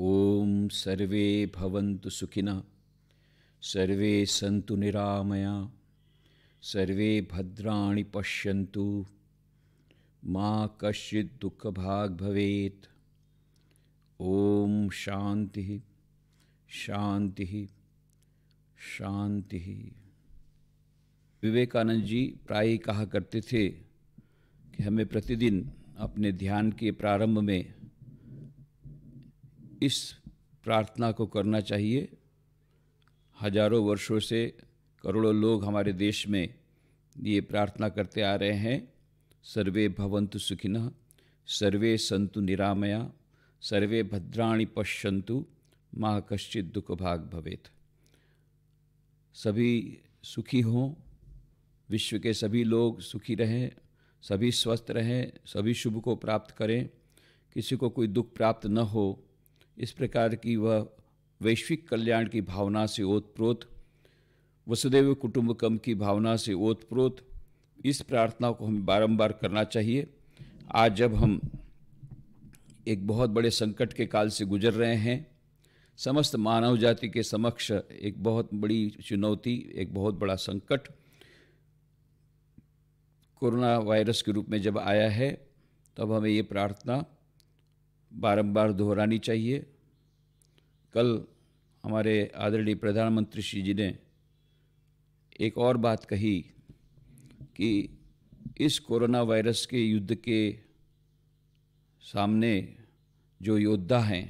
ओम सर्वे भवन्तु सुखिनः सर्वे सन्तु निरामया सर्वे भद्राणि पश्यन्तु माँ कश्चित् दुःखभाग् भवेत् ॐ शान्तिः शान्तिः शान्तिः विवेकानंद जी प्राय कहा करते थे कि हमें प्रतिदिन अपने ध्यान के प्रारंभ में इस प्रार्थना को करना चाहिए हजारों वर्षों से करोड़ों लोग हमारे देश में ये प्रार्थना करते आ रहे हैं सर्वे भवंतु सुखिन सर्वे संतु निरामया सर्वे भद्राणी पश्यंतु माँ कश्चित दुख भाग भवेत सभी सुखी हों विश्व के सभी लोग सुखी रहें सभी स्वस्थ रहें सभी शुभ को प्राप्त करें किसी को कोई दुख प्राप्त न हो इस प्रकार की वह वैश्विक कल्याण की भावना से ओतप्रोत वसुदेव कुटुंबकम की भावना से ओतप्रोत इस प्रार्थना को हमें बारंबार करना चाहिए आज जब हम एक बहुत बड़े संकट के काल से गुजर रहे हैं समस्त मानव जाति के समक्ष एक बहुत बड़ी चुनौती एक बहुत बड़ा संकट कोरोना वायरस के रूप में जब आया है तब हमें ये प्रार्थना बारंबार दोहरानी चाहिए कल हमारे आदरणीय प्रधानमंत्री श्री जी ने एक और बात कही कि इस कोरोना वायरस के युद्ध के सामने जो योद्धा हैं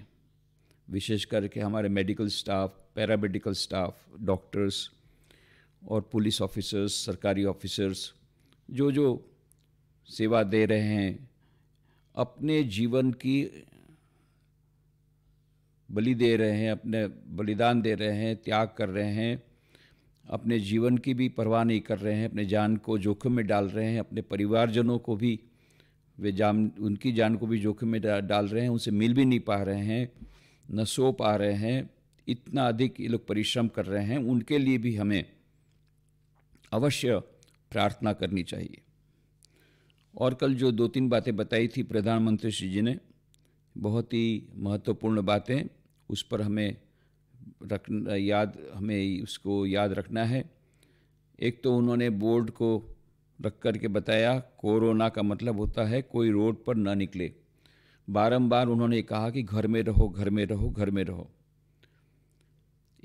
विशेष करके हमारे medical staff paramedical staff doctors और पुलिस ऑफिसर्स सरकारी ऑफिसर्स जो जो सेवा दे रहे हैं अपने जीवन की बलि दे रहे हैं अपने बलिदान दे रहे हैं त्याग कर रहे हैं अपने जीवन की भी परवाह नहीं कर रहे हैं अपने जान को जोखिम में डाल रहे हैं अपने परिवारजनों को भी वे जान उनकी जान को भी जोखिम में डाल रहे हैं उनसे मिल भी नहीं पा रहे हैं न सो पा रहे हैं इतना अधिक ये लोग परिश्रम कर रहे हैं उनके लिए भी हमें अवश्य प्रार्थना करनी चाहिए और कल जो दो तीन बातें बताई थी प्रधानमंत्री श्री जी ने बहुत ही महत्वपूर्ण बातें उस पर हमें रख याद हमें उसको याद रखना है एक तो उन्होंने बोर्ड को रख कर के बताया कोरोना का मतलब होता है कोई रोड पर ना निकले बारंबार उन्होंने कहा कि घर में रहो घर में रहो घर में रहो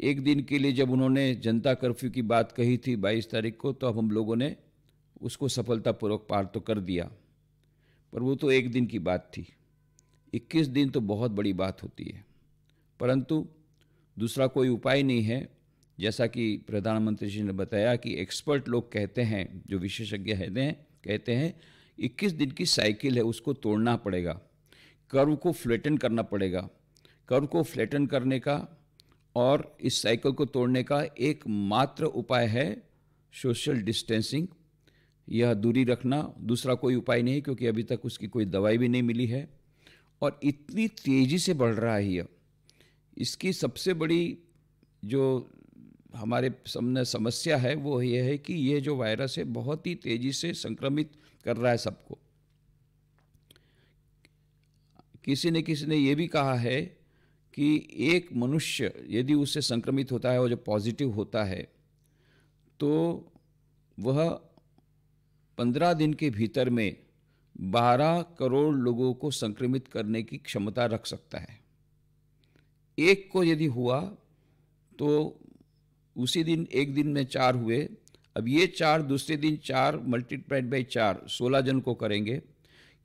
एक दिन के लिए जब उन्होंने जनता कर्फ्यू की बात कही थी 22 तारीख को तो अब हम लोगों ने उसको सफलतापूर्वक पार तो कर दिया पर वो तो एक दिन की बात थी 21 दिन तो बहुत बड़ी बात होती है परंतु दूसरा कोई उपाय नहीं है जैसा कि प्रधानमंत्री जी ने बताया कि एक्सपर्ट लोग कहते हैं जो विशेषज्ञ कहते हैं कहते हैं 21 दिन की साइकिल है उसको तोड़ना पड़ेगा कर्व को फ्लैटन करना पड़ेगा कर्व को फ्लैटन करने का और इस साइकिल को तोड़ने का एकमात्र उपाय है सोशल डिस्टेंसिंग यह दूरी रखना दूसरा कोई उपाय नहीं क्योंकि अभी तक उसकी कोई दवाई भी नहीं मिली है और इतनी तेज़ी से बढ़ रहा है यह इसकी सबसे बड़ी जो हमारे सामने समस्या है वो ये है कि ये जो वायरस है बहुत ही तेज़ी से संक्रमित कर रहा है सबको किसी ने किसी ने ये भी कहा है कि एक मनुष्य यदि उससे संक्रमित होता है और जो पॉजिटिव होता है तो वह पंद्रह दिन के भीतर में बारह करोड़ लोगों को संक्रमित करने की क्षमता रख सकता है एक को यदि हुआ तो उसी दिन एक दिन में चार हुए अब ये चार दूसरे दिन चार मल्टीप्लाइड बाई चार सोलह जन को करेंगे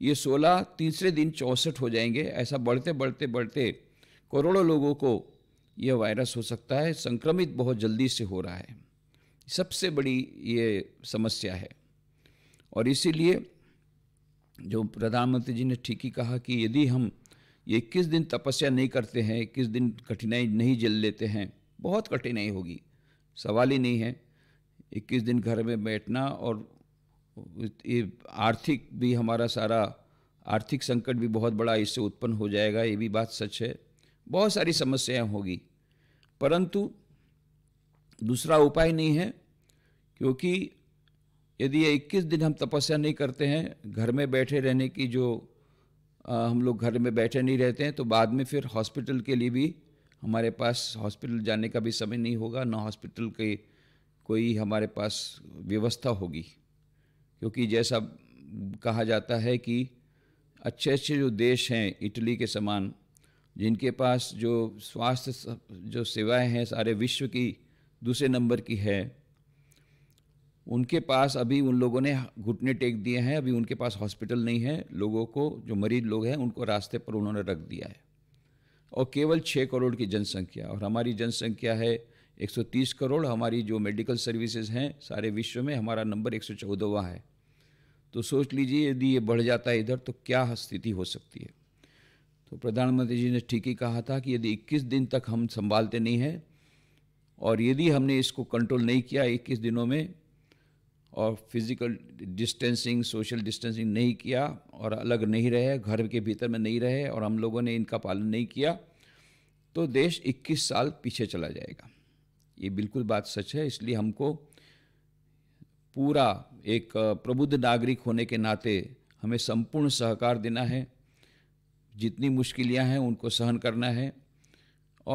ये सोलह तीसरे दिन चौंसठ हो जाएंगे ऐसा बढ़ते बढ़ते बढ़ते करोड़ों लोगों को यह वायरस हो सकता है संक्रमित बहुत जल्दी से हो रहा है सबसे बड़ी ये समस्या है और इसीलिए जो प्रधानमंत्री जी ने ठीक ही कहा कि यदि हम ये किस दिन तपस्या नहीं करते हैं किस दिन कठिनाई नहीं झेल लेते हैं बहुत कठिनाई होगी सवाल ही नहीं है इक्कीस दिन घर में बैठना और ये आर्थिक भी हमारा सारा आर्थिक संकट भी बहुत बड़ा इससे उत्पन्न हो जाएगा ये भी बात सच है बहुत सारी समस्याएं होगी परंतु दूसरा उपाय नहीं है क्योंकि यदि ये 21 दिन हम तपस्या नहीं करते हैं घर में बैठे रहने की जो हम लोग घर में बैठे नहीं रहते हैं तो बाद में फिर हॉस्पिटल के लिए भी हमारे पास हॉस्पिटल जाने का भी समय नहीं होगा ना हॉस्पिटल के कोई हमारे पास व्यवस्था होगी क्योंकि जैसा कहा जाता है कि अच्छे अच्छे जो देश हैं इटली के समान जिनके पास जो स्वास्थ्य जो सेवाएं हैं सारे विश्व की दूसरे नंबर की है उनके पास अभी उन लोगों ने घुटने टेक दिए हैं अभी उनके पास हॉस्पिटल नहीं है लोगों को जो मरीज लोग हैं उनको रास्ते पर उन्होंने रख दिया है और केवल छः करोड़ की जनसंख्या और हमारी जनसंख्या है 130 करोड़ हमारी जो मेडिकल सर्विसेज हैं सारे विश्व में हमारा नंबर एक सौ है तो सोच लीजिए यदि ये बढ़ जाता है इधर तो क्या स्थिति हो सकती है तो प्रधानमंत्री जी ने ठीक ही कहा था कि यदि 21 दिन तक हम संभालते नहीं हैं और यदि हमने इसको कंट्रोल नहीं किया 21 दिनों में और फिज़िकल डिस्टेंसिंग सोशल डिस्टेंसिंग नहीं किया और अलग नहीं रहे घर के भीतर में नहीं रहे और हम लोगों ने इनका पालन नहीं किया तो देश 21 साल पीछे चला जाएगा ये बिल्कुल बात सच है इसलिए हमको पूरा एक प्रबुद्ध नागरिक होने के नाते हमें संपूर्ण सहकार देना है जितनी मुश्किलियाँ हैं उनको सहन करना है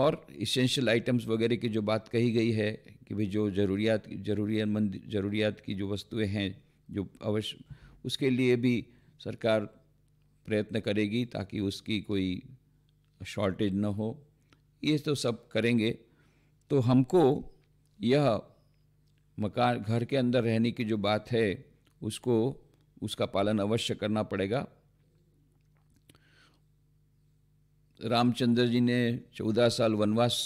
और इसेंशियल आइटम्स वगैरह की जो बात कही गई है कि भाई जो ज़रूरियात जरूरियामंद ज़रूरियात की जो वस्तुएं हैं जो अवश्य उसके लिए भी सरकार प्रयत्न करेगी ताकि उसकी कोई शॉर्टेज न हो ये तो सब करेंगे तो हमको यह मकान घर के अंदर रहने की जो बात है उसको उसका पालन अवश्य करना पड़ेगा रामचंद्र जी ने चौदह साल वनवास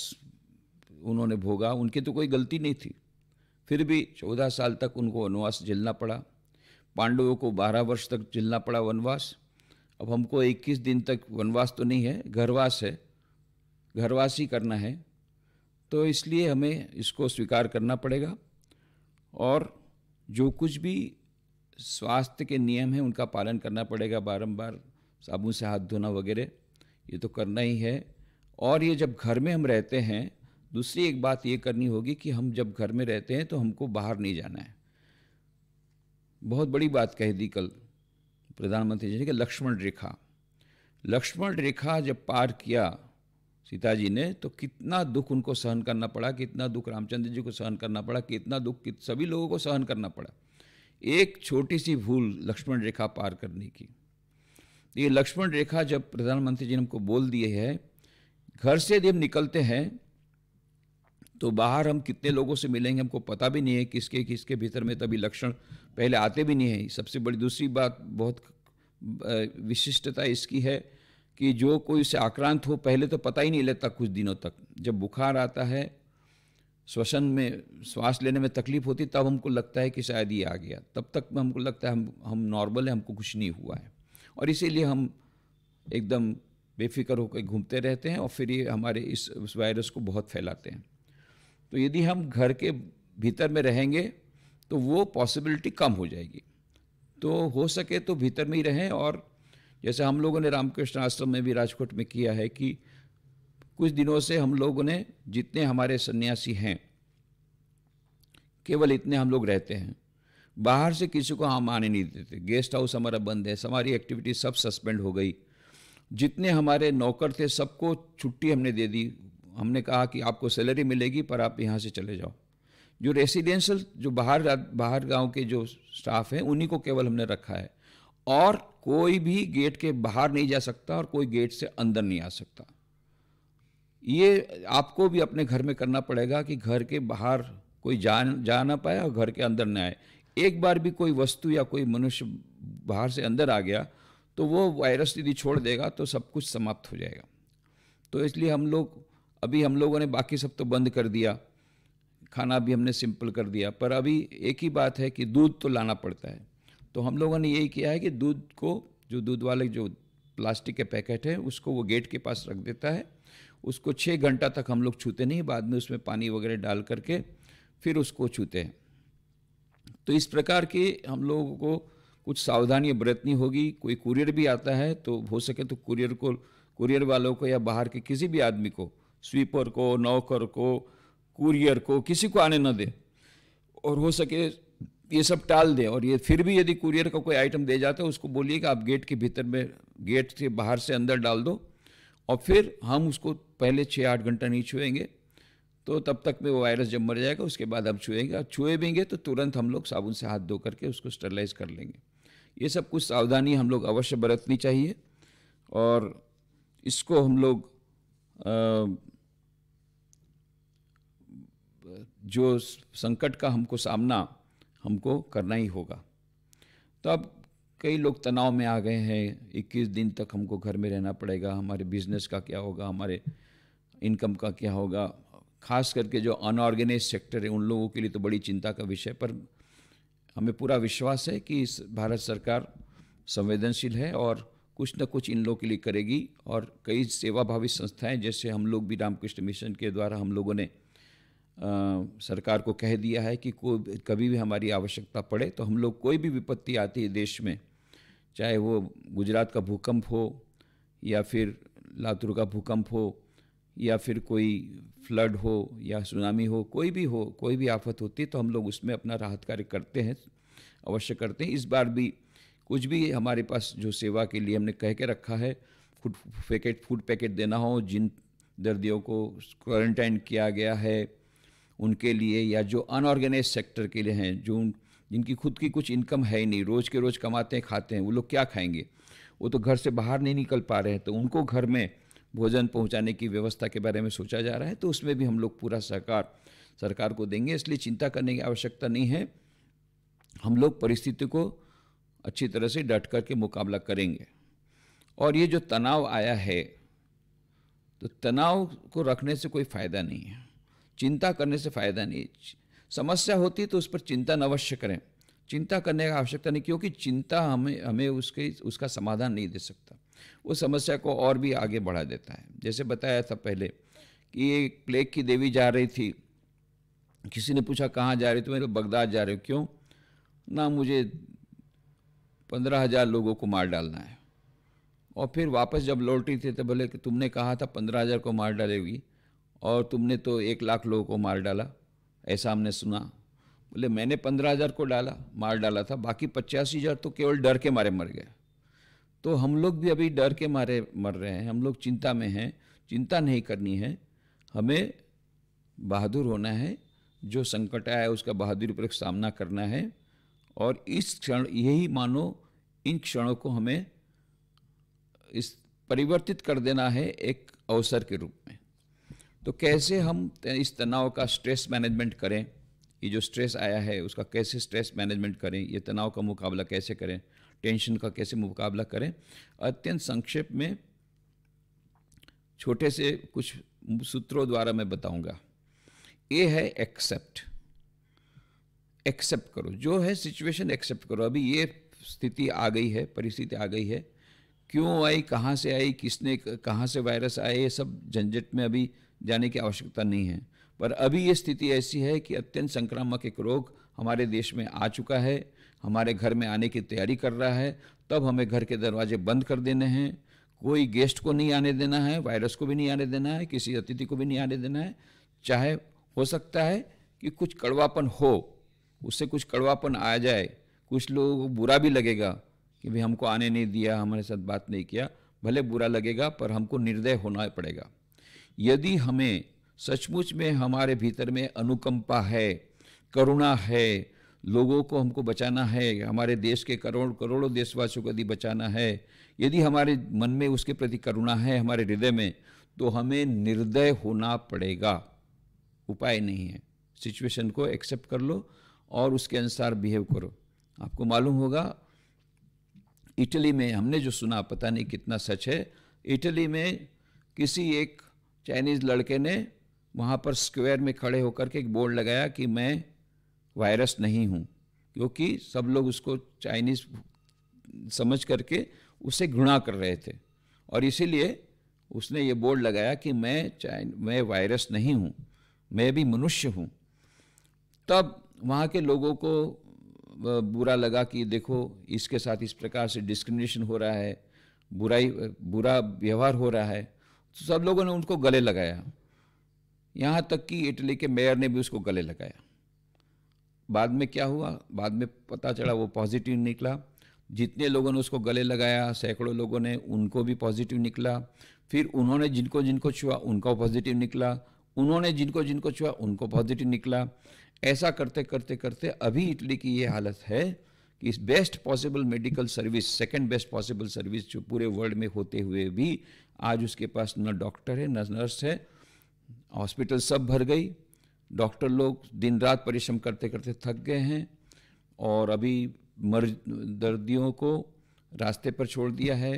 उन्होंने भोगा उनकी तो कोई गलती नहीं थी फिर भी चौदह साल तक उनको वनवास झेलना पड़ा पांडवों को बारह वर्ष तक झेलना पड़ा वनवास अब हमको इक्कीस दिन तक वनवास तो नहीं है घरवास है घरवास ही करना है तो इसलिए हमें इसको स्वीकार करना पड़ेगा और जो कुछ भी स्वास्थ्य के नियम हैं उनका पालन करना पड़ेगा बारंबार साबुन से हाथ धोना वगैरह ये तो करना ही है और ये जब घर में हम रहते हैं दूसरी एक बात ये करनी होगी कि हम जब घर में रहते हैं तो हमको बाहर नहीं जाना है बहुत बड़ी बात कह दी कल प्रधानमंत्री जी ने कि लक्ष्मण रेखा लक्ष्मण रेखा जब पार किया सीता जी ने तो कितना दुख उनको सहन करना पड़ा कितना दुख रामचंद्र जी को सहन करना पड़ा कितना दुख कित सभी लोगों को सहन करना पड़ा एक छोटी सी भूल लक्ष्मण रेखा पार करने की ये लक्ष्मण रेखा जब प्रधानमंत्री जी ने हमको बोल दिए है घर से जब निकलते हैं तो बाहर हम कितने लोगों से मिलेंगे हमको पता भी नहीं है किसके किसके भीतर में तभी तो लक्षण पहले आते भी नहीं है सबसे बड़ी दूसरी बात बहुत विशिष्टता इसकी है कि जो कोई इससे आक्रांत हो पहले तो पता ही नहीं लगता कुछ दिनों तक जब बुखार आता है श्वसन में श्वास लेने में तकलीफ होती तब हमको लगता है कि शायद ये आ गया तब तक हमको लगता है हम हम नॉर्मल है हमको कुछ नहीं हुआ है और इसीलिए हम एकदम बेफिक्र होकर घूमते रहते हैं और फिर ये हमारे इस वायरस को बहुत फैलाते हैं तो यदि हम घर के भीतर में रहेंगे तो वो पॉसिबिलिटी कम हो जाएगी तो हो सके तो भीतर में ही रहें और जैसे हम लोगों ने रामकृष्ण आश्रम में भी राजकोट में किया है कि कुछ दिनों से हम लोगों ने जितने हमारे सन्यासी हैं केवल इतने हम लोग रहते हैं बाहर से किसी को हम आने नहीं देते गेस्ट हाउस हमारा बंद है हमारी एक्टिविटी सब सस्पेंड हो गई जितने हमारे नौकर थे सबको छुट्टी हमने दे दी हमने कहा कि आपको सैलरी मिलेगी पर आप यहाँ से चले जाओ जो रेसिडेंशल जो बाहर बाहर गांव के जो स्टाफ हैं उन्हीं को केवल हमने रखा है और कोई भी गेट के बाहर नहीं जा सकता और कोई गेट से अंदर नहीं आ सकता ये आपको भी अपने घर में करना पड़ेगा कि घर के बाहर कोई जा जा ना पाए और घर के अंदर ना आए एक बार भी कोई वस्तु या कोई मनुष्य बाहर से अंदर आ गया तो वो वायरस यदि छोड़ देगा तो सब कुछ समाप्त हो जाएगा तो इसलिए हम लोग अभी हम लोगों ने बाकी सब तो बंद कर दिया खाना भी हमने सिंपल कर दिया पर अभी एक ही बात है कि दूध तो लाना पड़ता है तो हम लोगों ने यही किया है कि दूध को जो दूध वाले जो प्लास्टिक के पैकेट है उसको वो गेट के पास रख देता है उसको छः घंटा तक हम लोग छूते नहीं बाद में उसमें पानी वगैरह डाल करके फिर उसको छूते हैं तो इस प्रकार के हम लोगों को कुछ सावधानियाँ बरतनी होगी कोई कुरियर भी आता है तो हो सके तो कुरियर को कुरियर वालों को या बाहर के किसी भी आदमी को स्वीपर को नौकर को कुरियर को किसी को आने न दे और हो सके ये सब टाल दे और ये फिर भी यदि कुरियर का कोई आइटम दे जाता है उसको बोलिए कि आप गेट के भीतर में गेट से बाहर से अंदर डाल दो और फिर हम उसको पहले छः आठ घंटा नहीं छुएंगे तो तब तक में वो वायरस जब मर जाएगा उसके बाद हम छुएंगे और छुए भीगे तो तुरंत हम लोग साबुन से हाथ धो करके उसको स्टरलाइज कर लेंगे ये सब कुछ सावधानी हम लोग अवश्य बरतनी चाहिए और इसको हम लोग जो संकट का हमको सामना हमको करना ही होगा तो अब कई लोग तनाव में आ गए हैं 21 दिन तक हमको घर में रहना पड़ेगा हमारे बिजनेस का क्या होगा हमारे इनकम का क्या होगा खास करके जो अनऑर्गेनाइज सेक्टर है उन लोगों के लिए तो बड़ी चिंता का विषय पर हमें पूरा विश्वास है कि इस भारत सरकार संवेदनशील है और कुछ ना कुछ इन लोगों के लिए करेगी और कई सेवाभावी संस्थाएं जैसे हम लोग भी रामकृष्ण मिशन के द्वारा हम लोगों ने सरकार को कह दिया है कि कोई कभी भी हमारी आवश्यकता पड़े तो हम लोग कोई भी विपत्ति आती है देश में चाहे वो गुजरात का भूकंप हो या फिर लातूर का भूकंप हो या फिर कोई फ्लड हो या सुनामी हो कोई भी हो कोई भी आफत होती है तो हम लोग उसमें अपना राहत कार्य करते हैं अवश्य करते हैं इस बार भी कुछ भी हमारे पास जो सेवा के लिए हमने कह के रखा है फूड पैकेट फूड पैकेट देना हो जिन दर्दियों को क्वारंटाइन किया गया है उनके लिए या जो अनऑर्गेनाइज सेक्टर के लिए हैं जो जिनकी खुद की कुछ इनकम है ही नहीं रोज़ के रोज़ कमाते हैं खाते हैं वो लोग क्या खाएंगे वो तो घर से बाहर नहीं निकल पा रहे हैं तो उनको घर में भोजन पहुंचाने की व्यवस्था के बारे में सोचा जा रहा है तो उसमें भी हम लोग पूरा सहकार सरकार को देंगे इसलिए चिंता करने की आवश्यकता नहीं है हम लोग परिस्थिति को अच्छी तरह से डट कर के मुकाबला करेंगे और ये जो तनाव आया है तो तनाव को रखने से कोई फ़ायदा नहीं है चिंता करने से फायदा नहीं समस्या होती तो उस पर चिंता अवश्य करें चिंता करने का आवश्यकता नहीं क्योंकि चिंता हमें हमें उसके उसका समाधान नहीं दे सकता वो समस्या को और भी आगे बढ़ा देता है जैसे बताया था पहले कि एक प्लेग की देवी जा रही थी किसी ने पूछा कहाँ जा रही तो मेरे बगदाद जा रहे हो क्यों ना मुझे पंद्रह हज़ार लोगों को मार डालना है और फिर वापस जब लौटी थी तो बोले कि तुमने कहा था पंद्रह हज़ार को मार डालेगी और तुमने तो एक लाख लोगों को मार डाला ऐसा हमने सुना बोले मैंने पंद्रह हज़ार को डाला मार डाला था बाकी पचासी हज़ार तो केवल डर के मारे मर गए तो हम लोग भी अभी डर के मारे मर रहे हैं हम लोग चिंता में हैं चिंता नहीं करनी है हमें बहादुर होना है जो संकट आया है उसका बहादुरी पर सामना करना है और इस क्षण यही मानो इन क्षणों को हमें इस परिवर्तित कर देना है एक अवसर के रूप तो कैसे हम इस तनाव का स्ट्रेस मैनेजमेंट करें ये जो स्ट्रेस आया है उसका कैसे स्ट्रेस मैनेजमेंट करें ये तनाव का मुकाबला कैसे करें टेंशन का कैसे मुकाबला करें अत्यंत संक्षेप में छोटे से कुछ सूत्रों द्वारा मैं बताऊंगा ये है एक्सेप्ट एक्सेप्ट करो जो है सिचुएशन एक्सेप्ट करो अभी ये स्थिति आ गई है परिस्थिति आ गई है क्यों आई कहाँ से आई किसने कहाँ से वायरस आए ये सब झंझट में अभी जाने की आवश्यकता नहीं है पर अभी ये स्थिति ऐसी है कि अत्यंत संक्रामक एक रोग हमारे देश में आ चुका है हमारे घर में आने की तैयारी कर रहा है तब हमें घर के दरवाजे बंद कर देने हैं कोई गेस्ट को नहीं आने देना है वायरस को भी नहीं आने देना है किसी अतिथि को भी नहीं आने देना है चाहे हो सकता है कि कुछ कड़वापन हो उससे कुछ कड़वापन आ जाए कुछ लोगों को बुरा भी लगेगा कि भाई हमको आने नहीं दिया हमारे साथ बात नहीं किया भले बुरा लगेगा पर हमको निर्दय होना पड़ेगा यदि हमें सचमुच में हमारे भीतर में अनुकंपा है करुणा है लोगों को हमको बचाना है हमारे देश के करोड़ करोड़ों देशवासियों को यदि बचाना है यदि हमारे मन में उसके प्रति करुणा है हमारे हृदय में तो हमें निर्दय होना पड़ेगा उपाय नहीं है सिचुएशन को एक्सेप्ट कर लो और उसके अनुसार बिहेव करो आपको मालूम होगा इटली में हमने जो सुना पता नहीं कितना सच है इटली में किसी एक चाइनीज़ लड़के ने वहाँ पर स्क्वायर में खड़े होकर के एक बोर्ड लगाया कि मैं वायरस नहीं हूँ क्योंकि सब लोग उसको चाइनीज़ समझ करके उसे घृणा कर रहे थे और इसीलिए उसने ये बोर्ड लगाया कि मैं चाइन मैं वायरस नहीं हूँ मैं भी मनुष्य हूँ तब वहाँ के लोगों को बुरा लगा कि देखो इसके साथ इस प्रकार से डिस्क्रिमिनेशन हो रहा है बुराई बुरा व्यवहार हो रहा है सब लोगों ने उनको गले लगाया यहाँ तक कि इटली के मेयर ने भी उसको गले लगाया बाद में क्या हुआ बाद में पता चला वो पॉजिटिव निकला जितने लोगों ने उसको गले लगाया सैकड़ों लोगों ने उनको भी पॉजिटिव निकला फिर उन्होंने जिनको जिनको छुआ उनका पॉजिटिव निकला उन्होंने जिनको जिनको छुआ उनको पॉजिटिव निकला ऐसा करते करते करते अभी इटली की ये हालत है कि इस best possible medical service second best possible service जो पूरे वर्ल्ड में होते हुए भी आज उसके पास न डॉक्टर है न नर्स है हॉस्पिटल सब भर गई डॉक्टर लोग दिन रात परिश्रम करते करते थक गए हैं और अभी मर दर्दियों को रास्ते पर छोड़ दिया है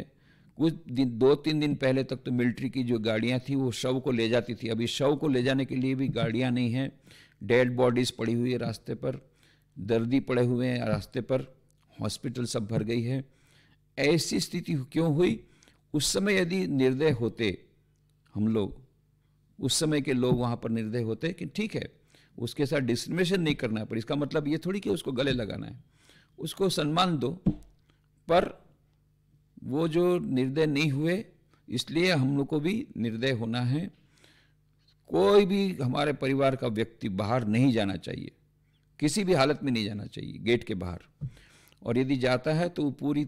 कुछ दिन दो तीन दिन पहले तक तो मिलिट्री की जो गाड़ियाँ थी वो शव को ले जाती थी अभी शव को ले जाने के लिए भी गाड़ियाँ नहीं हैं डेड बॉडीज़ पड़ी हुई है रास्ते पर दर्दी पड़े हुए हैं रास्ते पर हॉस्पिटल सब भर गई है ऐसी स्थिति क्यों हुई उस समय यदि निर्दय होते हम लोग उस समय के लोग वहाँ पर निर्दय होते कि ठीक है उसके साथ डिस्क्रिमिनेशन नहीं करना पर इसका मतलब ये थोड़ी कि उसको गले लगाना है उसको सम्मान दो पर वो जो निर्दय नहीं हुए इसलिए हम लोग को भी निर्दय होना है कोई भी हमारे परिवार का व्यक्ति बाहर नहीं जाना चाहिए किसी भी हालत में नहीं जाना चाहिए गेट के बाहर और यदि जाता है तो वो पूरी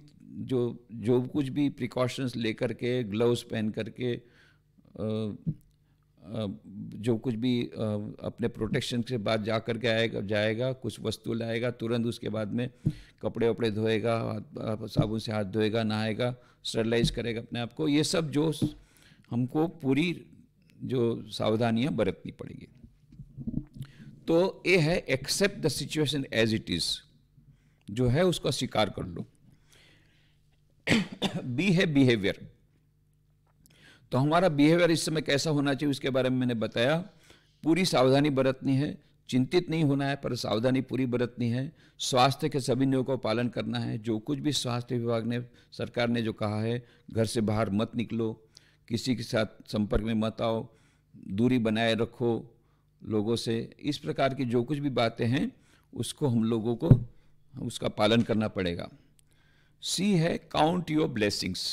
जो जो कुछ भी प्रिकॉशंस लेकर के ग्लव्स पहन करके जो कुछ भी अपने प्रोटेक्शन के बाद जा कर के आएगा जाएगा कुछ वस्तु लाएगा तुरंत उसके बाद में कपड़े वपड़े धोएगा साबुन से हाथ धोएगा नहाएगा स्टरलाइज करेगा अपने आप को ये सब जो हमको पूरी जो सावधानियां बरतनी पड़ेगी तो ये है accept the situation as it is जो है उसको स्वीकार कर लो बी है बिहेवियर तो हमारा बिहेवियर इस समय कैसा होना चाहिए उसके बारे में मैंने बताया पूरी सावधानी बरतनी है चिंतित नहीं होना है पर सावधानी पूरी बरतनी है स्वास्थ्य के सभी नियमों का पालन करना है जो कुछ भी स्वास्थ्य विभाग ने सरकार ने जो कहा है घर से बाहर मत निकलो किसी के साथ संपर्क में मत आओ दूरी बनाए रखो लोगों से इस प्रकार की जो कुछ भी बातें हैं उसको हम लोगों को उसका पालन करना पड़ेगा सी है काउंट योर ब्लेसिंग्स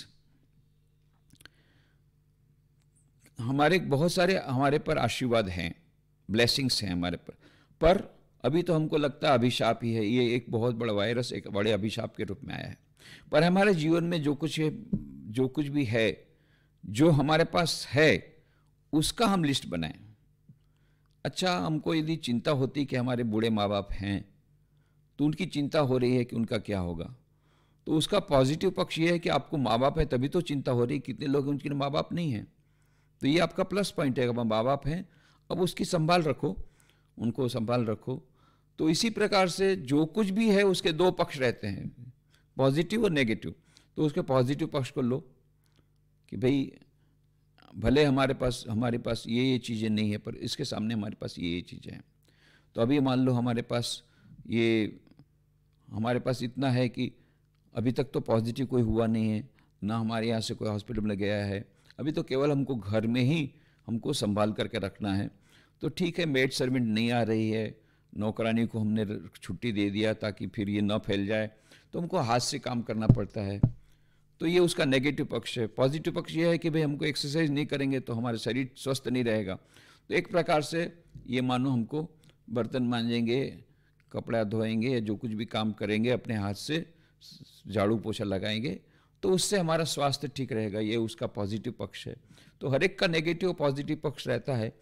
हमारे बहुत सारे हमारे पर आशीर्वाद हैं ब्लेसिंग्स हैं हमारे पर पर अभी तो हमको लगता है अभिशाप ही है ये एक बहुत बड़ा वायरस एक बड़े अभिशाप के रूप में आया है पर हमारे जीवन में जो कुछ है जो कुछ भी है जो हमारे पास है उसका हम लिस्ट बनाएं अच्छा हमको यदि चिंता होती कि हमारे बूढ़े माँ बाप हैं तो उनकी चिंता हो रही है कि उनका क्या होगा तो उसका पॉजिटिव पक्ष ये है कि आपको माँ बाप है तभी तो चिंता हो रही है कितने लोग उनके माँ बाप नहीं हैं तो ये आपका प्लस पॉइंट है अगर माँ बाप हैं अब उसकी संभाल रखो उनको संभाल रखो तो इसी प्रकार से जो कुछ भी है उसके दो पक्ष रहते हैं पॉजिटिव और नेगेटिव तो उसके पॉजिटिव पक्ष को लो कि भाई भले हमारे पास हमारे पास ये ये चीज़ें नहीं है पर इसके सामने हमारे पास ये ये चीज़ें हैं तो अभी मान लो हमारे पास ये हमारे पास इतना है कि अभी तक तो पॉजिटिव कोई हुआ नहीं है ना हमारे यहाँ से कोई हॉस्पिटल में गया है अभी तो केवल हमको घर में ही हमको संभाल करके रखना है तो ठीक है मेड सर्वेंट नहीं आ रही है नौकरानी को हमने छुट्टी दे दिया ताकि फिर ये ना फैल जाए तो हमको हाथ से काम करना पड़ता है तो ये उसका नेगेटिव पक्ष है पॉजिटिव पक्ष ये है कि भाई हमको एक्सरसाइज नहीं करेंगे तो हमारा शरीर स्वस्थ नहीं रहेगा तो एक प्रकार से ये मानो हमको बर्तन मांजेंगे कपड़ा धोएंगे या जो कुछ भी काम करेंगे अपने हाथ से झाड़ू पोछा लगाएंगे तो उससे हमारा स्वास्थ्य ठीक रहेगा ये उसका पॉजिटिव पक्ष है तो हर एक का नेगेटिव और पॉजिटिव पक्ष रहता है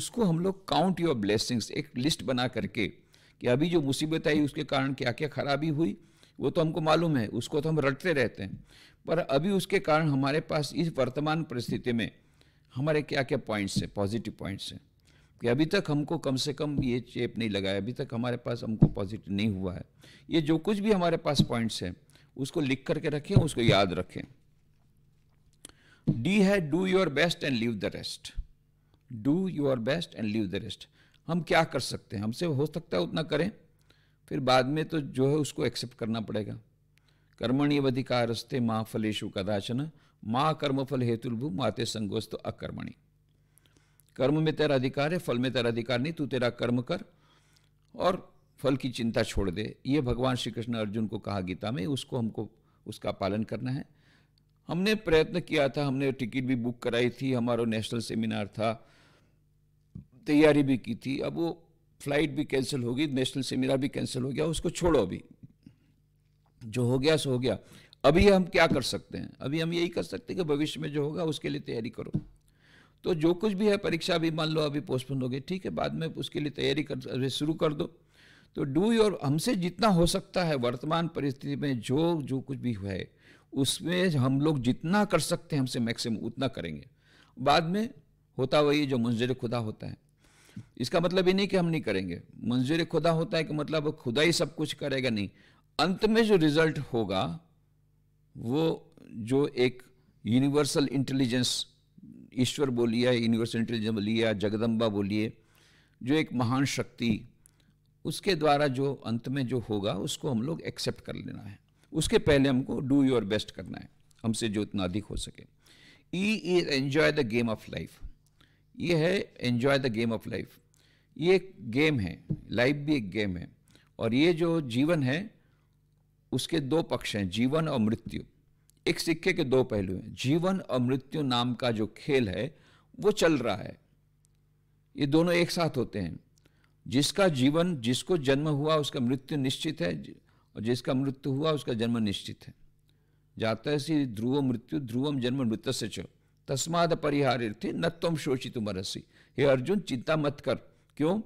उसको हम लोग काउंट योर ब्लेसिंग्स एक लिस्ट बना करके कि अभी जो मुसीबत आई उसके कारण क्या क्या खराबी हुई वो तो हमको मालूम है उसको तो हम रटते रहते हैं पर अभी उसके कारण हमारे पास इस वर्तमान परिस्थिति में हमारे क्या क्या पॉइंट्स हैं पॉजिटिव पॉइंट्स हैं कि अभी तक हमको कम से कम ये चेप नहीं लगाया अभी तक हमारे पास हमको पॉजिटिव नहीं हुआ है ये जो कुछ भी हमारे पास पॉइंट्स हैं उसको लिख करके रखें उसको याद रखें डी है do your best and leave the rest do your best and leave the rest हम क्या कर सकते हैं हमसे हो सकता है उतना करें फिर बाद में तो जो है उसको एक्सेप्ट करना पड़ेगा कर्मणी अधिकारस्ते माँ फलेशु कदाचन माँ कर्मफल हेतुर्भु माते संगोस्त अकर्मणी कर्म में तेरा अधिकार है फल में तेरा अधिकार नहीं तू तेरा कर्म कर और फल की चिंता छोड़ दे ये भगवान श्री कृष्ण अर्जुन को कहा गीता में उसको हमको उसका पालन करना है हमने प्रयत्न किया था हमने टिकट भी बुक कराई थी हमारा नेशनल सेमिनार था तैयारी भी की थी अब वो फ्लाइट भी कैंसिल होगी नेशनल सेमिनार भी कैंसिल हो गया उसको छोड़ो अभी जो हो गया सो हो गया अभी हम क्या कर सकते हैं अभी हम यही कर सकते हैं कि भविष्य में जो होगा उसके लिए तैयारी करो तो जो कुछ भी है परीक्षा भी मान लो अभी पोस्टपोन हो गई ठीक है बाद में उसके लिए तैयारी कर शुरू कर दो तो डू योर हमसे जितना हो सकता है वर्तमान परिस्थिति में जो जो कुछ भी है उसमें हम लोग जितना कर सकते हैं हमसे मैक्सिमम उतना करेंगे बाद में होता वही जो मंजर खुदा होता है इसका मतलब ये नहीं कि हम नहीं करेंगे मंजूर खुदा होता है कि मतलब खुदा ही सब कुछ करेगा नहीं अंत में जो रिजल्ट होगा वो जो एक यूनिवर्सल इंटेलिजेंस ईश्वर बोलिए यूनिवर्सलिज्म बोलिए जगदम्बा बोलिए जो एक महान शक्ति उसके द्वारा जो अंत में जो होगा उसको हम लोग एक्सेप्ट कर लेना है उसके पहले हमको डू योर बेस्ट करना है हमसे जो इतना अधिक हो सके ई is enjoy the game of life ये है enjoy the game of life ये एक गेम है लाइफ भी एक गेम है और ये जो जीवन है उसके दो पक्ष हैं जीवन और मृत्यु एक सिक्के के दो पहलू हैं जीवन और मृत्यु नाम का जो खेल है वो चल रहा है ये दोनों एक साथ होते हैं जिसका जीवन जिसको जन्म हुआ उसका मृत्यु निश्चित है और जिसका मृत्यु हुआ उसका जन्म निश्चित है जाता सी ध्रुव मृत्यु ध्रुवम जन्म मृत से चो तस्माद परिहार्यर्थी न तुम शोषित मरसी हे अर्जुन चिंता मत कर क्यों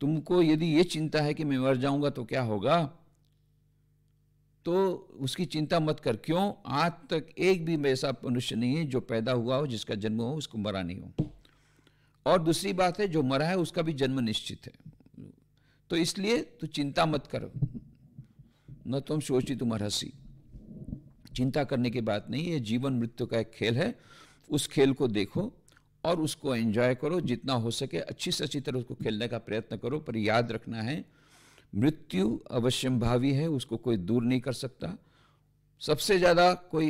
तुमको यदि ये चिंता है कि मैं मर जाऊंगा तो क्या होगा तो उसकी चिंता मत कर क्यों आज तक एक भी ऐसा मनुष्य नहीं है जो पैदा हुआ हो जिसका जन्म हो उसको मरा नहीं हो और दूसरी बात है जो मरा है उसका भी जन्म निश्चित है तो इसलिए तू चिंता मत करो न तुम सोची तुम हसी चिंता करने की बात नहीं है जीवन मृत्यु का एक खेल है उस खेल को देखो और उसको एंजॉय करो जितना हो सके अच्छी से अच्छी तरह उसको खेलने का प्रयत्न करो पर याद रखना है मृत्यु अवश्यम भावी है उसको कोई दूर नहीं कर सकता सबसे ज़्यादा कोई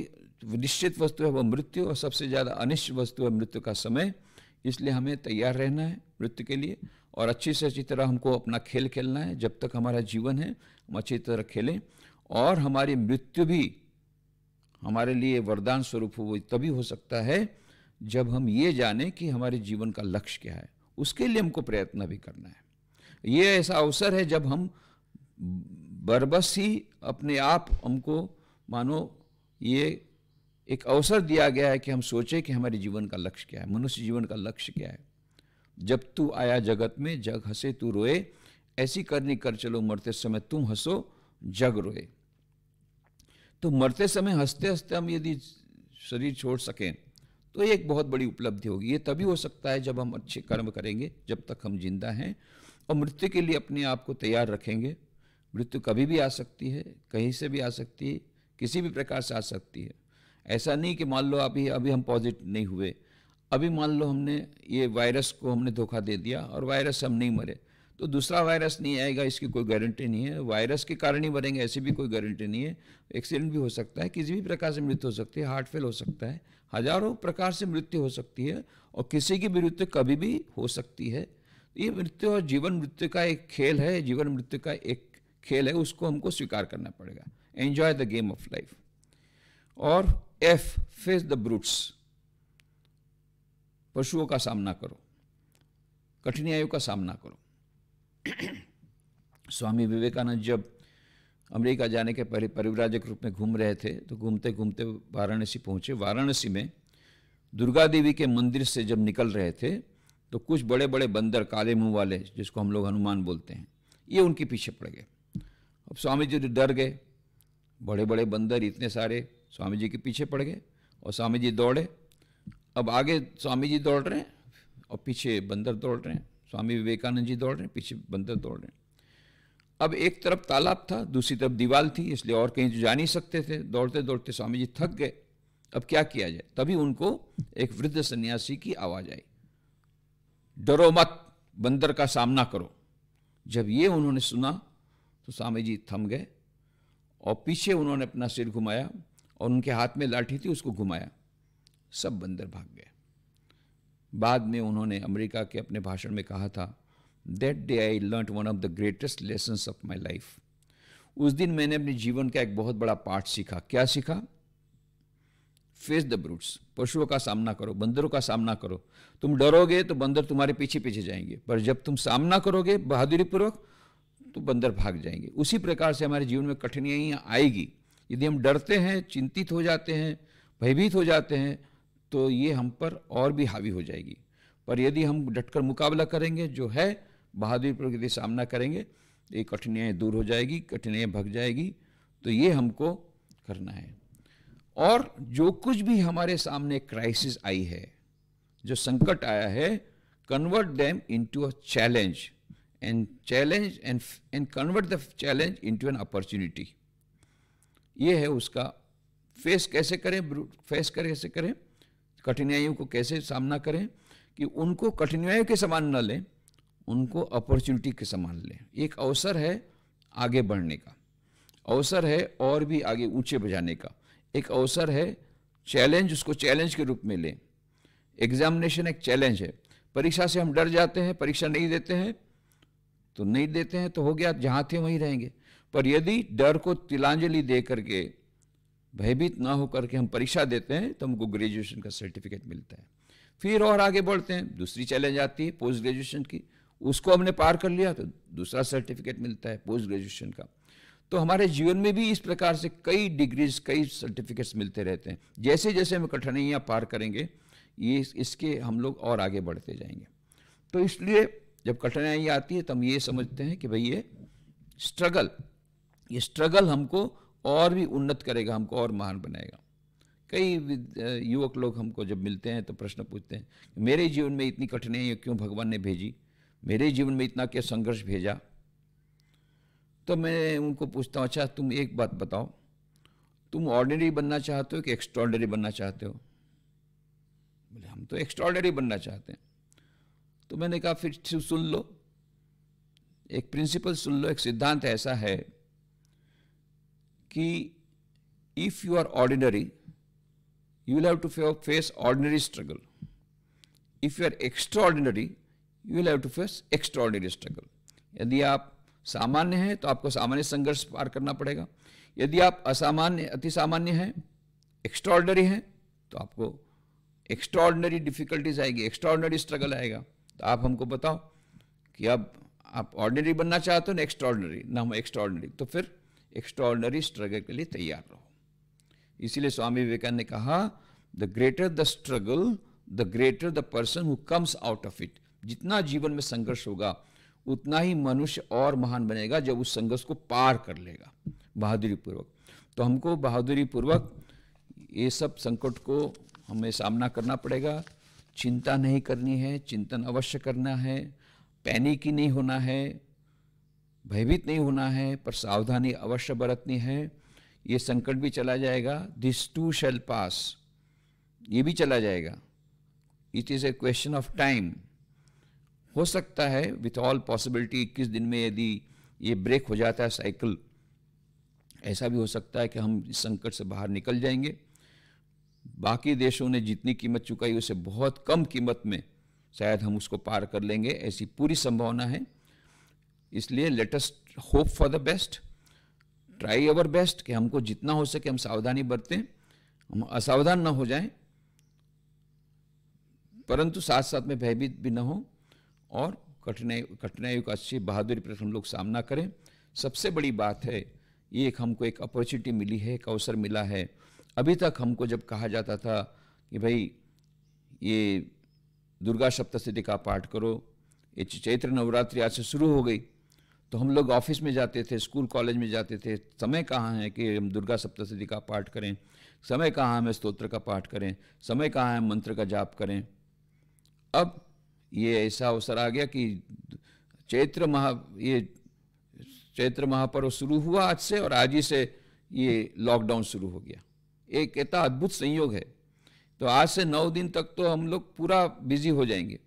निश्चित वस्तु है वह मृत्यु और सबसे ज़्यादा अनिश्चित वस्तु है मृत्यु का समय इसलिए हमें तैयार रहना है मृत्यु के लिए और अच्छी से अच्छी तरह हमको अपना खेल खेलना है जब तक हमारा जीवन है हम अच्छी तरह खेलें और हमारी मृत्यु भी हमारे लिए वरदान स्वरूप हो तभी हो सकता है जब हम ये जाने कि हमारे जीवन का लक्ष्य क्या है उसके लिए हमको प्रयत्न भी करना है ये ऐसा अवसर है जब हम बरबस ही अपने आप हमको मानो ये एक अवसर दिया गया है कि हम सोचें कि हमारे जीवन का लक्ष्य क्या है मनुष्य जीवन का लक्ष्य क्या है जब तू आया जगत में जग हंसे तू रोए ऐसी करनी कर चलो मरते समय तुम हंसो जग रोए तो मरते समय हंसते हंसते हम यदि शरीर छोड़ सकें तो ये एक बहुत बड़ी उपलब्धि होगी ये तभी हो सकता है जब हम अच्छे कर्म करेंगे जब तक हम जिंदा हैं और मृत्यु के लिए अपने आप को तैयार रखेंगे मृत्यु कभी भी आ सकती है कहीं से भी आ सकती है किसी भी प्रकार से आ सकती है ऐसा नहीं कि मान लो अभी अभी हम पॉजिटिव नहीं हुए अभी मान लो हमने ये वायरस को हमने धोखा दे दिया और वायरस हम नहीं मरे तो दूसरा वायरस नहीं आएगा इसकी कोई गारंटी नहीं है वायरस के कारण ही मरेंगे ऐसी भी कोई गारंटी नहीं है एक्सीडेंट भी हो सकता है किसी भी प्रकार से मृत्यु हो सकती है हार्ट फेल हो सकता है हजारों प्रकार से मृत्यु हो सकती है और किसी की भी मृत्यु कभी भी हो सकती है ये मृत्यु और जीवन मृत्यु का एक खेल है जीवन मृत्यु का एक खेल है उसको हमको स्वीकार करना पड़ेगा enjoy the game of life और एफ फेस द ब्रूट्स पशुओं का सामना करो कठिनाइयों का सामना करो स्वामी विवेकानंद जब अमेरिका जाने के पहले परिवराजक रूप में घूम रहे थे तो घूमते घूमते वाराणसी पहुंचे वाराणसी में दुर्गा देवी के मंदिर से जब निकल रहे थे तो कुछ बड़े बड़े बंदर काले मुंह वाले जिसको हम लोग हनुमान बोलते हैं ये उनके पीछे पड़ गए अब स्वामी जी तो डर गए बड़े बड़े बंदर इतने सारे स्वामी जी के पीछे पड़ गए और स्वामी जी दौड़े अब आगे स्वामी जी दौड़ रहे हैं और पीछे बंदर दौड़ रहे हैं स्वामी विवेकानंद जी दौड़ रहे हैं पीछे बंदर दौड़ रहे हैं अब एक तरफ तालाब था दूसरी तरफ दीवार थी इसलिए और कहीं तो जा नहीं सकते थे दौड़ते दौड़ते स्वामी जी थक गए अब क्या किया जाए तभी उनको एक वृद्ध सन्यासी की आवाज़ आई डरो मत बंदर का सामना करो जब ये उन्होंने सुना तो स्वामी जी थम गए और पीछे उन्होंने अपना सिर घुमाया और उनके हाथ में लाठी थी उसको घुमाया सब बंदर भाग गए बाद में उन्होंने अमेरिका के अपने भाषण में कहा था that day I learn one of the greatest lessons of my life उस दिन मैंने अपने जीवन का एक बहुत बड़ा पाठ सीखा क्या सीखा फेस द ब्रूट्स पशुओं का सामना करो बंदरों का सामना करो तुम डरोगे तो बंदर तुम्हारे पीछे पीछे जाएंगे पर जब तुम सामना करोगे बहादुरी पूर्वक तो बंदर भाग जाएंगे उसी प्रकार से हमारे जीवन में कठिनाइयाँ आएगी यदि हम डरते हैं चिंतित हो जाते हैं भयभीत हो जाते हैं तो ये हम पर और भी हावी हो जाएगी पर यदि हम डटकर मुकाबला करेंगे जो है बहादुरी पूर्वक यदि सामना करेंगे तो ये कठिनाइयाँ दूर हो जाएगी कठिनाइयाँ भग जाएगी तो ये हमको करना है और जो कुछ भी हमारे सामने क्राइसिस आई है जो संकट आया है convert them into a challenge and challenge and and convert the challenge into an opportunity ये है उसका फेस कैसे करें फेस करें कैसे करें कठिनाइयों को कैसे सामना करें कि उनको कठिनाइयों के समान न लें उनको अपॉर्चुनिटी के समान लें एक अवसर है आगे बढ़ने का अवसर है और भी आगे ऊंचे बजाने का एक अवसर है चैलेंज उसको चैलेंज के रूप में लें एग्जामिनेशन एक चैलेंज है परीक्षा से हम डर जाते हैं परीक्षा नहीं देते हैं तो नहीं देते हैं तो हो गया जहाँ थे वहीं रहेंगे पर यदि डर को तिलांजलि दे करके भयभीत ना होकर के हम परीक्षा देते हैं तो हमको ग्रेजुएशन का सर्टिफिकेट मिलता है फिर और आगे बढ़ते हैं दूसरी चैलेंज आती है पोस्ट ग्रेजुएशन की उसको हमने पार कर लिया तो दूसरा सर्टिफिकेट मिलता है पोस्ट ग्रेजुएशन का तो हमारे जीवन में भी इस प्रकार से कई डिग्रीज कई सर्टिफिकेट्स मिलते रहते हैं जैसे जैसे हम कठिनाइयाँ पार करेंगे ये इसके हम लोग और आगे बढ़ते जाएंगे तो इसलिए जब कठिनाई आती है तो हम ये समझते हैं कि भाई ये स्ट्रगल ये स्ट्रगल हमको और भी उन्नत करेगा हमको और महान बनाएगा कई युवक लोग हमको जब मिलते हैं तो प्रश्न पूछते हैं मेरे जीवन में इतनी कठिनाइयाँ क्यों भगवान ने भेजी मेरे जीवन में इतना क्या संघर्ष भेजा तो मैं उनको पूछता हूँ अच्छा तुम एक बात बताओ तुम ऑर्डिनरी बनना चाहते हो कि एक्स्ट्रॉर्डनरी बनना चाहते हो बोले हम तो एक्स्ट्रॉर्डनरी बनना चाहते हैं तो मैंने कहा फिर सुन लो एक प्रिंसिपल सुन लो एक सिद्धांत ऐसा है कि if you are ordinary you have to face ordinary struggle if you are extraordinary you have to face extraordinary struggle यदि आप सामान्य है तो आपको सामान्य संघर्ष पार करना पड़ेगा यदि आप असामान्य अति सामान्य हैं एक्स्ट्रॉर्डनरी हैं तो आपको एक्स्ट्रॉर्डनरी डिफिकल्टीज आएगी एक्स्ट्रॉर्डनरी स्ट्रगल आएगा तो आप हमको बताओ कि अब आप ऑर्डिनरी बनना चाहते हो ना एक्स्ट्रॉर्डनरी ना हम एक्स्ट्रॉर्डनरी तो फिर एक्स्ट्रॉर्डनरी स्ट्रगल के लिए तैयार रहो इसीलिए स्वामी विवेकानंद ने कहा the greater the struggle the greater the person who comes out of it जितना जीवन में संघर्ष होगा उतना ही मनुष्य और महान बनेगा जब उस संघर्ष को पार कर लेगा बहादुरी पूर्वक तो हमको बहादुरी पूर्वक ये सब संकट को हमें सामना करना पड़ेगा चिंता नहीं करनी है चिंतन अवश्य करना है पैनिक ही नहीं होना है भयभीत नहीं होना है पर सावधानी अवश्य बरतनी है ये संकट भी चला जाएगा दिस टू शेल पास ये भी चला जाएगा it is a question of time हो सकता है विथ ऑल पॉसिबिलिटी इक्कीस दिन में यदि ये ब्रेक हो जाता है साइकिल ऐसा भी हो सकता है कि हम इस संकट से बाहर निकल जाएंगे बाकी देशों ने जितनी कीमत चुकाई उसे बहुत कम कीमत में शायद हम उसको पार कर लेंगे ऐसी पूरी संभावना है इसलिए let us hope for the best try our best कि हमको जितना हो सके हम सावधानी बरतें हम असावधान ना हो जाएं परंतु साथ साथ में भयभीत भी ना हो और कठिनाई कठिनाइयों का अच्छी बहादुरी पर हम लोग सामना करें सबसे बड़ी बात है ये एक हमको एक अपॉर्चुनिटी मिली है एक अवसर मिला है अभी तक हमको जब कहा जाता था कि भाई ये दुर्गा सप्तशती का पाठ करो ये चैत्र नवरात्रि आज से शुरू हो गई तो हम लोग ऑफिस में जाते थे स्कूल कॉलेज में जाते थे समय कहाँ है कि हम दुर्गा सप्तशती का पाठ करें समय कहाँ हमें स्तोत्र का पाठ करें समय कहाँ है मंत्र का जाप करें अब ये ऐसा अवसर आ गया कि चैत्र महा ये चैत्र महापर्व शुरू हुआ आज से और आज ही से ये लॉकडाउन शुरू हो गया एक ऐसा अद्भुत संयोग है तो आज से नौ दिन तक तो हम लोग पूरा बिजी हो जाएंगे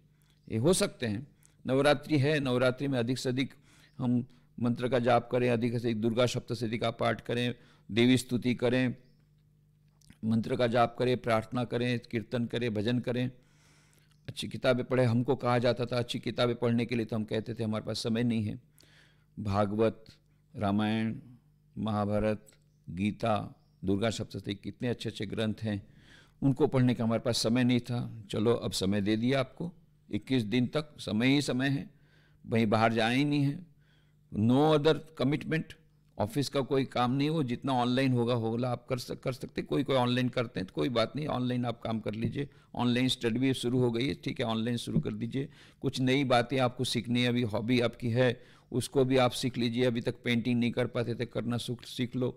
ये हो सकते हैं नवरात्रि है नवरात्रि में अधिक से अधिक हम मंत्र का जाप करें अधिक से अधिक दुर्गा सप्तशती का पाठ करें देवी स्तुति करें मंत्र का जाप करें प्रार्थना करें कीर्तन करें भजन करें अच्छी किताबें पढ़े हमको कहा जाता था अच्छी किताबें पढ़ने के लिए तो हम कहते थे हमारे पास समय नहीं है भागवत रामायण महाभारत गीता दुर्गा सप्तशती कितने अच्छे अच्छे ग्रंथ हैं उनको पढ़ने का हमारे पास समय नहीं था चलो अब समय दे दिया आपको 21 दिन तक समय ही समय है वहीं बाहर जाए ही नहीं है नो अदर कमिटमेंट ऑफिस का कोई काम नहीं हो जितना ऑनलाइन होगा होगा आप कर सक कर सकते कोई कोई ऑनलाइन करते हैं तो कोई बात नहीं ऑनलाइन आप काम कर लीजिए ऑनलाइन स्टडी भी शुरू हो गई है ठीक है ऑनलाइन शुरू कर दीजिए कुछ नई बातें आपको सीखनी है अभी हॉबी आपकी है उसको भी आप सीख लीजिए अभी तक पेंटिंग नहीं कर पाते थे करना सीख लो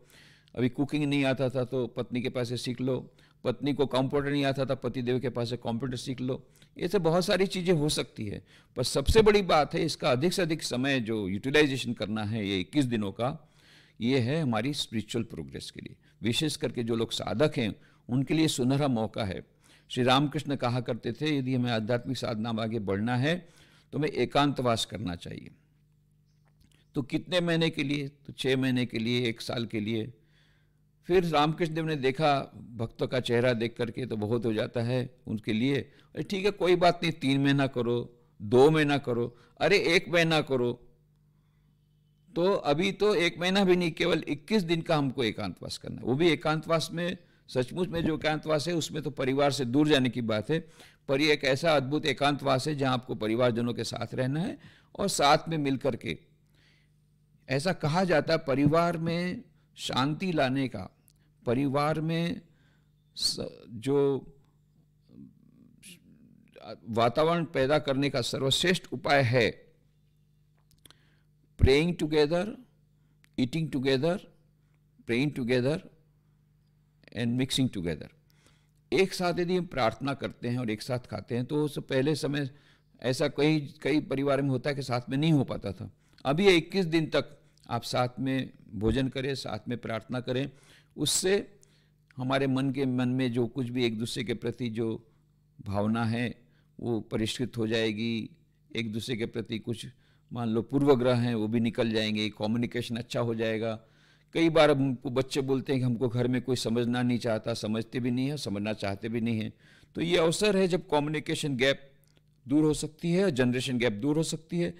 अभी कुकिंग नहीं आता था तो पत्नी के पास से सीख लो पत्नी को कंप्यूटर नहीं आता था पति देव के पास से कंप्यूटर सीख लो ये सब बहुत सारी चीज़ें हो सकती है पर सबसे बड़ी बात है इसका अधिक से अधिक समय जो यूटिलाइजेशन करना है ये इक्कीस दिनों का ये है हमारी स्पिरिचुअल प्रोग्रेस के लिए विशेष करके जो लोग साधक हैं उनके लिए सुनहरा मौका है श्री रामकृष्ण कहा करते थे यदि हमें आध्यात्मिक साधना में आगे बढ़ना है तो हमें एकांतवास करना चाहिए तो कितने महीने के लिए तो छः महीने के लिए एक साल के लिए फिर रामकृष्ण देव ने देखा भक्तों का चेहरा देख करके तो बहुत हो जाता है उनके लिए अरे ठीक है कोई बात नहीं तीन महीना करो दो महीना करो अरे एक महीना करो तो अभी तो एक महीना भी नहीं केवल 21 दिन का हमको एकांतवास करना है वो भी एकांतवास में सचमुच में जो एकांतवास है उसमें तो परिवार से दूर जाने की बात है पर ये एक ऐसा अद्भुत एकांतवास है जहाँ आपको परिवारजनों के साथ रहना है और साथ में मिलकर के ऐसा कहा जाता है परिवार में शांति लाने का परिवार में जो वातावरण पैदा करने का सर्वश्रेष्ठ उपाय है praying together, eating together, praying together and mixing together. एक साथ यदि हम प्रार्थना करते हैं और एक साथ खाते हैं तो उस पहले समय ऐसा कई कई परिवार में होता है कि साथ में नहीं हो पाता था अभी 21 दिन तक आप साथ में भोजन करें साथ में प्रार्थना करें उससे हमारे मन के मन में जो कुछ भी एक दूसरे के प्रति जो भावना है वो परिष्कृत हो जाएगी एक दूसरे के प्रति कुछ मान लो पूर्वग्रह हैं वो भी निकल जाएंगे कम्युनिकेशन अच्छा हो जाएगा कई बार हमको बच्चे बोलते हैं कि हमको घर में कोई समझना नहीं चाहता समझते भी नहीं है समझना चाहते भी नहीं है तो ये अवसर है जब कम्युनिकेशन गैप दूर हो सकती है जनरेशन गैप दूर हो सकती है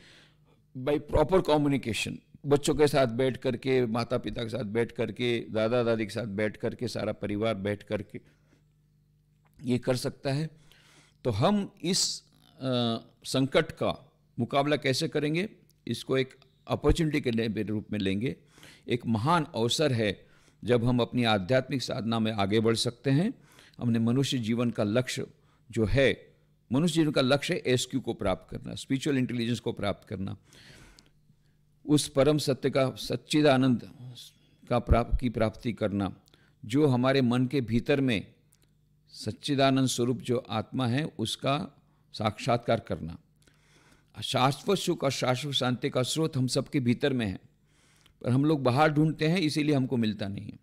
बाय प्रॉपर कम्युनिकेशन बच्चों के साथ बैठ करके माता पिता के साथ बैठ करके दादा दादी के साथ बैठ करके सारा परिवार बैठ करके ये कर सकता है तो हम इस आ, संकट का मुकाबला कैसे करेंगे इसको एक अपॉर्चुनिटी के रूप में लेंगे एक महान अवसर है जब हम अपनी आध्यात्मिक साधना में आगे बढ़ सकते हैं हमने मनुष्य जीवन का लक्ष्य जो है मनुष्य जीवन का लक्ष्य है एस को प्राप्त करना स्पिरिचुअल इंटेलिजेंस को प्राप्त करना उस परम सत्य का सच्चिदानंद का प्राप्त की प्राप्ति करना जो हमारे मन के भीतर में सच्चिदानंद स्वरूप जो आत्मा है उसका साक्षात्कार करना शाश्वत सुख और शाश्वत शांति का स्रोत हम सबके भीतर में है पर हम लोग बाहर ढूंढते हैं इसीलिए हमको मिलता नहीं है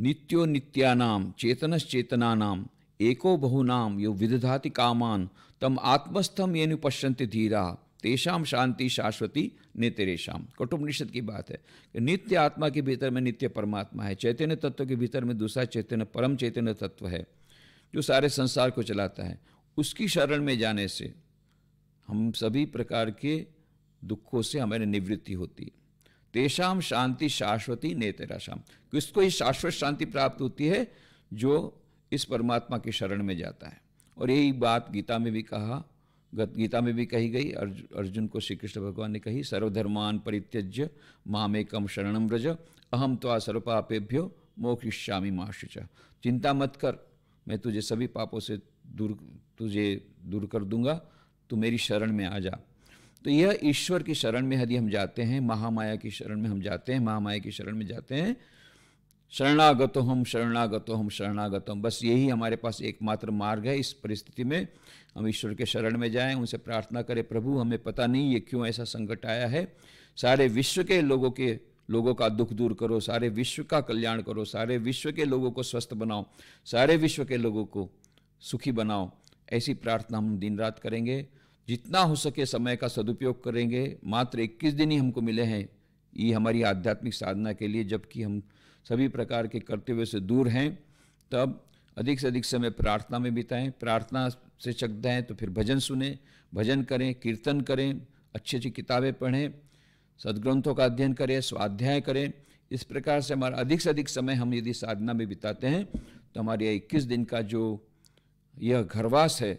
नित्यो नित्यानाम नाम एको बहुनाम यो विधधाति कामान तम आत्मस्थम ये नुपश्यंत धीरा तेषाम शांति शाश्वती नेतरेशम कटुपनिषद की बात है कि नित्य आत्मा के भीतर में नित्य परमात्मा है चैतन्य तत्व के भीतर में दूसरा चैतन्य परम चैतन्य तत्व है जो सारे संसार को चलाता है उसकी शरण में जाने से हम सभी प्रकार के दुखों से हमारी निवृत्ति होती है तेषाम शांति शाश्वती ने शाम किसको ये शाश्वत शांति प्राप्त होती है जो इस परमात्मा के शरण में जाता है और यही बात गीता में भी कहा गीता में भी कही गई अर्ज, अर्जुन को श्री कृष्ण भगवान ने कही सर्वधर्मान परित्यज्य मामेकम शरणम व्रज अहम तो सर्व सर्वपापेभ्यो मोक्षिष्यामी माशुच चिंता मत कर मैं तुझे सभी पापों से दूर तुझे दूर कर दूंगा तू मेरी शरण में आ जा तो यह ईश्वर की शरण में यदि हम जाते हैं महामाया की शरण में हम जाते हैं महामाया की शरण में जाते हैं शरणागत हम शरणागत हम शरणागत हम बस यही हमारे पास एकमात्र मार्ग है इस परिस्थिति में हम ईश्वर के शरण में जाएं उनसे प्रार्थना करें प्रभु हमें पता नहीं ये क्यों ऐसा संकट आया है सारे विश्व के लोगों के लोगों का दुख दूर करो सारे विश्व का कल्याण करो सारे विश्व के लोगों को स्वस्थ बनाओ सारे विश्व के लोगों को सुखी बनाओ ऐसी प्रार्थना हम दिन रात करेंगे जितना हो सके समय का सदुपयोग करेंगे मात्र 21 दिन ही हमको मिले हैं ये हमारी आध्यात्मिक साधना के लिए जबकि हम सभी प्रकार के कर्तव्य से दूर हैं तब अधिक से अधिक समय प्रार्थना में बिताएं प्रार्थना से चक हैं तो फिर भजन सुने भजन करें कीर्तन करें अच्छी अच्छी किताबें पढ़ें सदग्रंथों का अध्ययन करें स्वाध्याय करें इस प्रकार से हमारा अधिक से अधिक समय हम यदि साधना में बिताते हैं तो हमारे इक्कीस दिन का जो यह घरवास है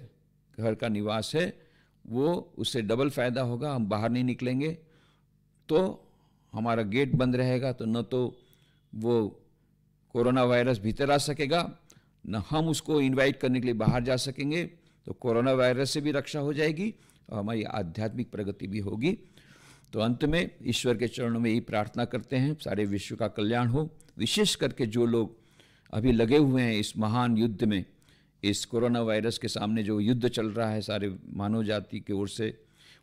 घर का निवास है वो उससे डबल फायदा होगा हम बाहर नहीं निकलेंगे तो हमारा गेट बंद रहेगा तो न तो वो कोरोना वायरस भीतर आ सकेगा न हम उसको इनवाइट करने के लिए बाहर जा सकेंगे तो कोरोना वायरस से भी रक्षा हो जाएगी और हमारी आध्यात्मिक प्रगति भी होगी तो अंत में ईश्वर के चरणों में यही प्रार्थना करते हैं सारे विश्व का कल्याण हो विशेष करके जो लोग अभी लगे हुए हैं इस महान युद्ध में इस कोरोना वायरस के सामने जो युद्ध चल रहा है सारे मानव जाति की ओर से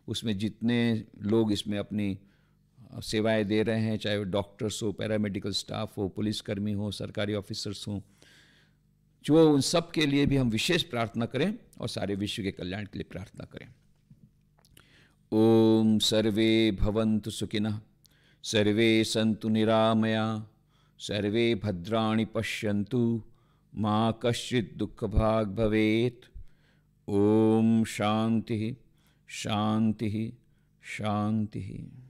उसमें जितने लोग इसमें अपनी सेवाएं दे रहे हैं चाहे वो डॉक्टर्स हो पैरामेडिकल स्टाफ हो पुलिसकर्मी हो सरकारी ऑफिसर्स हों जो उन सब के लिए भी हम विशेष प्रार्थना करें और सारे विश्व के कल्याण के लिए प्रार्थना करें ओम सर्वे भवंत सुखिन सर्वे संतु निरामया सर्वे भद्राणी पश्यंतु माँ कश्चित भाग भवेत ओम शांति शांति शांति